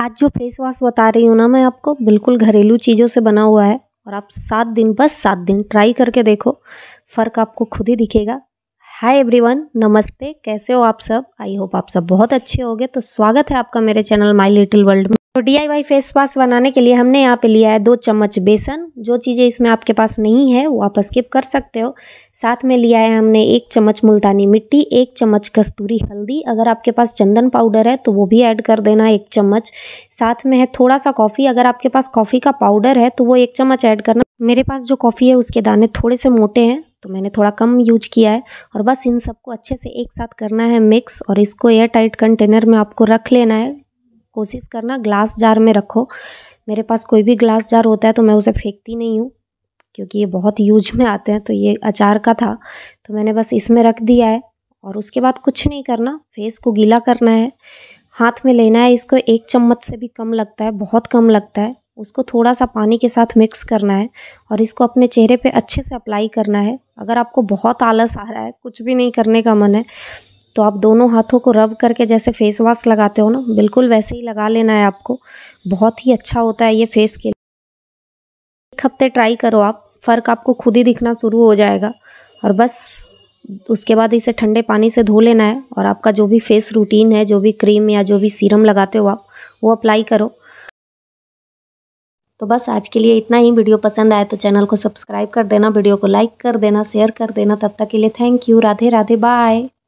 आज जो face wash बता रही हूँ ना मैं आपको बिल्कुल घरेलू चीज़ों से बना हुआ है और आप सात दिन बस सात दिन ट्राई करके देखो फ़र्क आपको खुद ही दिखेगा हाय एवरीवन नमस्ते कैसे हो आप सब आई होप आप सब बहुत अच्छे होगे तो स्वागत है आपका मेरे चैनल माय लिटिल वर्ल्ड में तो डी फेस वाश बनाने के लिए हमने यहाँ पे लिया है दो चम्मच बेसन जो चीज़ें इसमें आपके पास नहीं है वो आप स्किप कर सकते हो साथ में लिया है हमने एक चम्मच मुल्तानी मिट्टी एक चम्मच कस्तूरी हल्दी अगर आपके पास चंदन पाउडर है तो वो भी ऐड कर देना एक चम्मच साथ में है थोड़ा सा कॉफ़ी अगर आपके पास कॉफ़ी का पाउडर है तो वो एक चम्मच ऐड करना मेरे पास जो कॉफ़ी है उसके दाने थोड़े से मोटे हैं तो मैंने थोड़ा कम यूज किया है और बस इन सबको अच्छे से एक साथ करना है मिक्स और इसको एयर टाइट कंटेनर में आपको रख लेना है कोशिश करना ग्लास जार में रखो मेरे पास कोई भी ग्लास जार होता है तो मैं उसे फेंकती नहीं हूँ क्योंकि ये बहुत यूज में आते हैं तो ये अचार का था तो मैंने बस इसमें रख दिया है और उसके बाद कुछ नहीं करना फेस को गीला करना है हाथ में लेना है इसको एक चम्मच से भी कम लगता है बहुत कम लगता है उसको थोड़ा सा पानी के साथ मिक्स करना है और इसको अपने चेहरे पे अच्छे से अप्लाई करना है अगर आपको बहुत आलस आ रहा है कुछ भी नहीं करने का मन है तो आप दोनों हाथों को रब करके जैसे फेस वॉश लगाते हो ना बिल्कुल वैसे ही लगा लेना है आपको बहुत ही अच्छा होता है ये फेस के लिए एक हफ्ते ट्राई करो आप फ़र्क आपको खुद ही दिखना शुरू हो जाएगा और बस उसके बाद इसे ठंडे पानी से धो लेना है और आपका जो भी फेस रूटीन है जो भी क्रीम या जो भी सीरम लगाते हो आप वो अप्लाई करो तो बस आज के लिए इतना ही वीडियो पसंद आए तो चैनल को सब्सक्राइब कर देना वीडियो को लाइक कर देना शेयर कर देना तब तक के लिए thank you Radhe Radhe bye